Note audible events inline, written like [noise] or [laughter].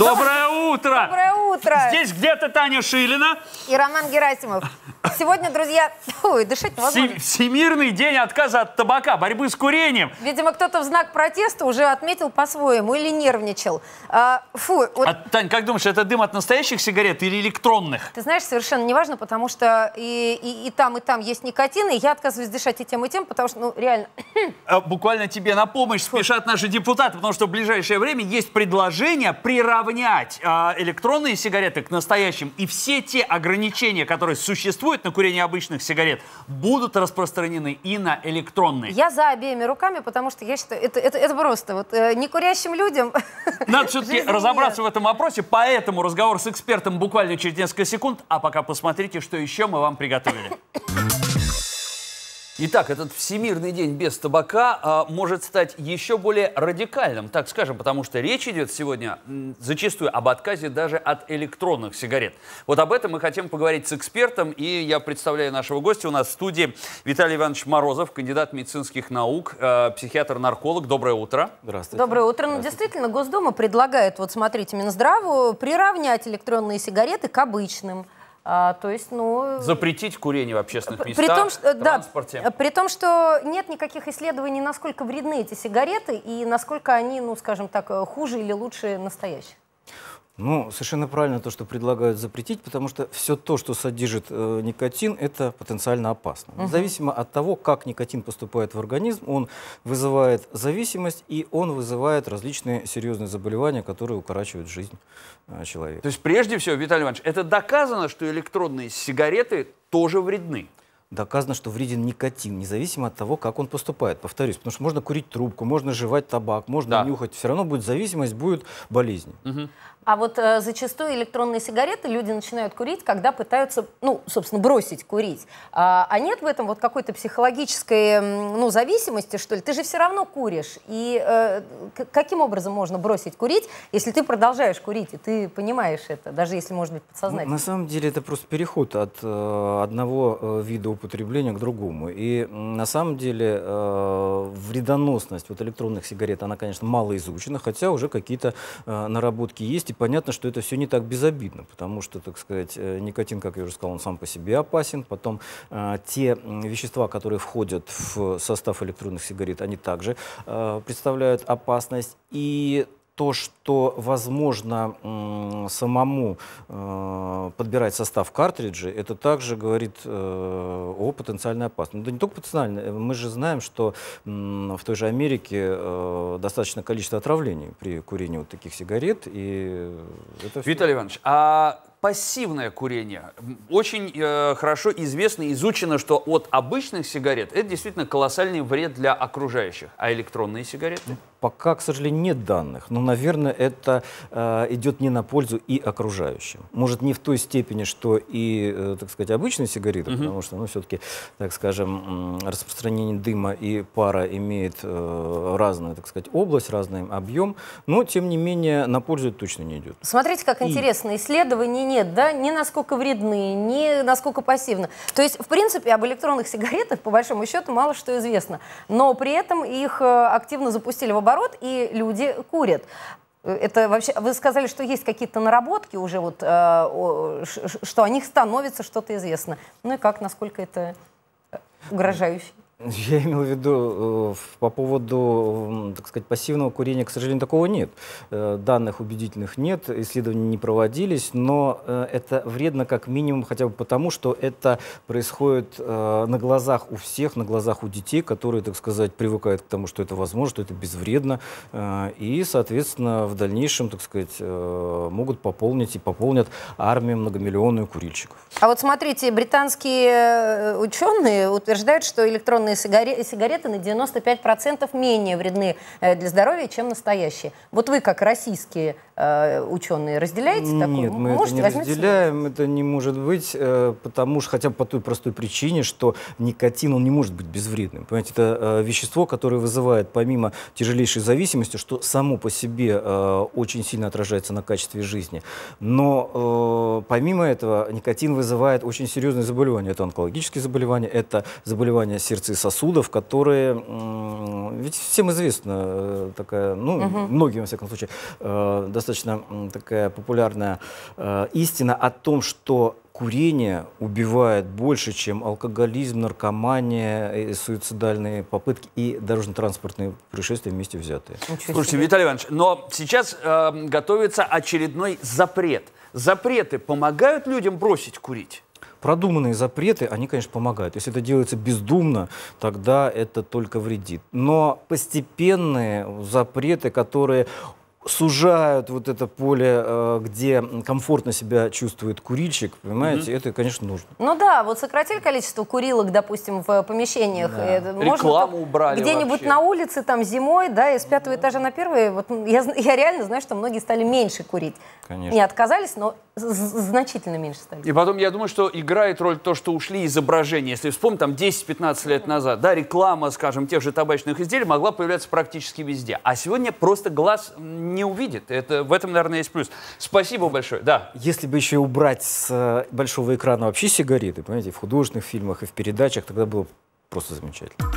Доброе утро! Доброе утро! Здесь где-то Таня Шилина. И Роман Герасимов. Сегодня, друзья, ой, дышать невозможно. Всемирный день отказа от табака, борьбы с курением. Видимо, кто-то в знак протеста уже отметил по-своему или нервничал. А, фу, вот... а, Тань, как думаешь, это дым от настоящих сигарет или электронных? Ты знаешь, совершенно неважно, потому что и, и, и там, и там есть никотин, и я отказываюсь дышать и тем, и тем, потому что, ну, реально... [clears throat] А, буквально тебе на помощь фу. спешат наши депутаты, потому что в ближайшее время есть предложение приравнять а, электронные сигареты к настоящим, и все те ограничения, которые существуют, будет на курение обычных сигарет, будут распространены и на электронные. Я за обеими руками, потому что я считаю, это, это, это просто вот э, некурящим людям... [laughs] Надо все-таки разобраться нет. в этом вопросе, поэтому разговор с экспертом буквально через несколько секунд, а пока посмотрите, что еще мы вам приготовили. [laughs] Итак, этот Всемирный день без табака а, может стать еще более радикальным, так скажем, потому что речь идет сегодня зачастую об отказе даже от электронных сигарет. Вот об этом мы хотим поговорить с экспертом, и я представляю нашего гостя. У нас в студии Виталий Иванович Морозов, кандидат медицинских наук, э, психиатр-нарколог. Доброе утро. Здравствуйте. Доброе утро. Ну, Здравствуйте. действительно, Госдума предлагает, вот смотрите, Минздраву приравнять электронные сигареты к обычным. А, то есть, ну... Запретить курение в общественных местах, при том, что, транспорте. Да, при том, что нет никаких исследований, насколько вредны эти сигареты и насколько они, ну, скажем так, э, хуже или лучше настоящих. Ну, совершенно правильно то, что предлагают запретить, потому что все то, что содержит э, никотин, это потенциально опасно. Угу. Независимо от того, как никотин поступает в организм, он вызывает зависимость и он вызывает различные серьезные заболевания, которые укорачивают жизнь э, человека. То есть прежде всего, Виталий Иванович, это доказано, что электронные сигареты тоже вредны? доказано, что вреден никотин, независимо от того, как он поступает. Повторюсь, потому что можно курить трубку, можно жевать табак, можно да. нюхать, все равно будет зависимость, будет болезнь. Угу. А вот э, зачастую электронные сигареты люди начинают курить, когда пытаются, ну, собственно, бросить курить. А, а нет в этом вот какой-то психологической, ну, зависимости, что ли? Ты же все равно куришь. И э, каким образом можно бросить курить, если ты продолжаешь курить, и ты понимаешь это, даже если, может быть, подсознательно? На самом деле это просто переход от э, одного э, вида употребления к другому. И на самом деле э, вредоносность вот электронных сигарет, она, конечно, мало изучена, хотя уже какие-то э, наработки есть и понятно, что это все не так безобидно, потому что, так сказать, э, никотин, как я уже сказал, он сам по себе опасен. Потом а, те вещества, которые входят в состав электронных сигарет, они также а, представляют опасность. И то, что возможно самому э, подбирать состав картриджей, это также говорит э, о потенциальной опасности. Ну, да не только потенциальной, э, мы же знаем, что в той же Америке достаточно количество отравлений при курении вот таких сигарет. И это Виталий Иванович, а пассивное курение. Очень э, хорошо известно, изучено, что от обычных сигарет это действительно колоссальный вред для окружающих. А электронные сигареты? Пока, к сожалению, нет данных. Но, наверное, это э, идет не на пользу и окружающим. Может, не в той степени, что и, э, так сказать, обычные сигареты, угу. потому что, ну, все-таки, так скажем, распространение дыма и пара имеет э, разную, так сказать, область, разный объем. Но, тем не менее, на пользу это точно не идет. Смотрите, как и... интересно. Исследование нет, да, ни насколько вредны, ни насколько пассивны. То есть, в принципе, об электронных сигаретах, по большому счету, мало что известно. Но при этом их э, активно запустили в оборот, и люди курят. Э, это вообще, вы сказали, что есть какие-то наработки уже, вот, э, что о них становится что-то известно. Ну и как, насколько это угрожающе? Я имел в виду э, по поводу, так сказать, пассивного курения, к сожалению, такого нет. Э, данных убедительных нет, исследования не проводились, но э, это вредно как минимум хотя бы потому, что это происходит на глазах у всех, на глазах у детей, которые, так сказать, привыкают к тому, что это возможно, что это безвредно, и, соответственно, в дальнейшем, так сказать, могут пополнить и пополнят армию многомиллионную курильщиков. А вот смотрите, британские ученые утверждают, что электронные электронные сигареты на 95% менее вредны э, для здоровья, чем настоящие. Вот вы, как российские э, ученые, разделяете Нет, мы Можете, это не возьмите? разделяем, это не может быть, э, потому что хотя бы по той простой причине, что никотин, он не может быть безвредным. Понимаете, это вещество, которое вызывает, помимо тяжелейшей зависимости, что само по себе очень сильно отражается на качестве жизни. Но помимо этого, никотин вызывает очень серьезные заболевания. Это онкологические заболевания, это заболевания сердца и сосудов, которые... Ведь всем известна э, такая, ну, угу. многим, во всяком случае, э, достаточно такая популярная э, истина о том, что курение убивает больше, чем алкоголизм, наркомания, суицидальные попытки и дорожно-транспортные происшествия вместе взятые. Ничего Слушайте, себе. Виталий Иванович, но сейчас э, готовится очередной запрет. Запреты помогают людям бросить курить? продуманные запреты, они, конечно, помогают. Если это делается бездумно, тогда это только вредит. Но постепенные запреты, которые сужают вот это поле, э, где комфортно себя чувствует курильщик, понимаете, mm-hmm. это, конечно, нужно. Ну да, вот сократили количество курилок, допустим, в э, помещениях. Да. Это Рекламу можно убрали Где-нибудь на улице, там, зимой, да, из пятого mm-hmm. этажа на первый, вот ну, я, я реально знаю, что многие стали меньше курить. Конечно. Не отказались, но значительно меньше стали. И потом, я думаю, что играет роль то, что ушли изображения. Если вспомнить, там, 10-15 лет назад, да, реклама, скажем, тех же табачных изделий могла появляться практически везде. А сегодня просто глаз не увидит. Это, в этом, наверное, есть плюс. Спасибо большое. Да. Если бы еще убрать с э, большого экрана вообще сигареты, понимаете, в художественных фильмах и в передачах, тогда было просто замечательно.